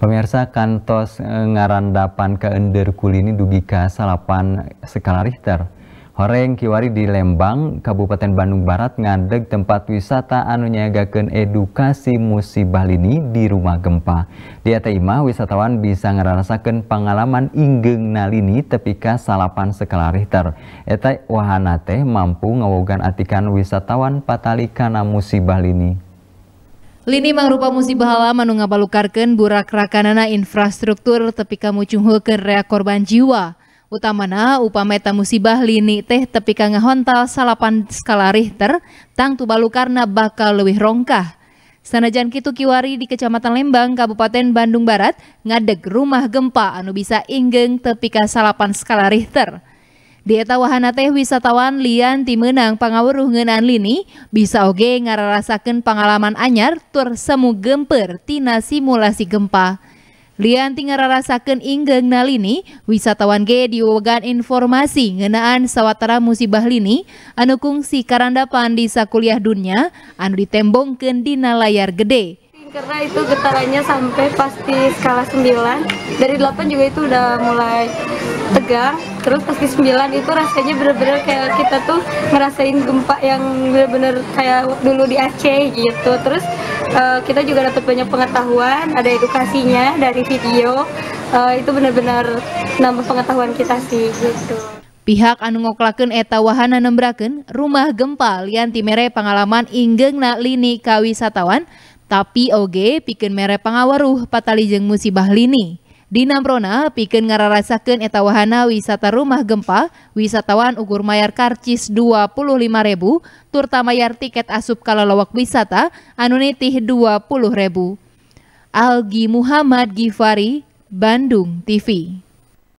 Pemirsa kantos eh, ngarandapan Ender kulini dugi ke salapan skala Richter. Horeng kiwari di Lembang, Kabupaten Bandung Barat ngadeg tempat wisata anu nyagakeun edukasi musibah lini di rumah gempa. Di Ateima, wisatawan bisa ngerasakan pengalaman inggeng nalini tepika salapan skala Richter. Eta wahana teh mampu ngawogan atikan wisatawan patali musibah lini. Lini mangrupa musibah alam anu ngabalukarkeun burak rakanana infrastruktur tepi ka mucunghulkeun rea korban jiwa. Utamana upama eta musibah lini teh tepi ka ngahontal salapan skala Richter, tang tubalukarna bakal leuwih rongkah. Sanajan kitu kiwari di Kecamatan Lembang, Kabupaten Bandung Barat, ngadeg rumah gempa anu bisa inggeng tepi ka salapan skala Richter. Di wahana teh wisatawan Lian Timenang pangawuruh ngeunaan lini bisa oge ngararasakeun pengalaman anyar tur semu gempur tina simulasi gempa. Lian tinggal ngarasakeun inggeng na lini, wisatawan ge diwogan informasi ngenaan sawatara musibah lini anu kungsi karandapan di sakuliah dunya anu ditembongkeun dina layar gede karena itu getarannya sampai pasti skala 9 dari 8 juga itu udah mulai tegang terus pasti 9 itu rasanya bener-bener kayak kita tuh ngerasain gempa yang bener-bener kayak dulu di Aceh gitu terus uh, kita juga dapat banyak pengetahuan ada edukasinya dari video uh, itu bener-bener nambah pengetahuan kita sih gitu Pihak anu ngoklaken eta wahana nembraken rumah gempa lianti mere pengalaman inggeng na lini kawisatawan tapi oge pikeun mere pangawaruh patalijeng musibah lini. Di Namrona pikeun ngararasakeun eta wisata rumah gempa, wisatawan ukur mayar karcis 25.000, turta mayar tiket asup kalalawak wisata anunitih 20 20.000. Algi Muhammad Gifari, Bandung TV.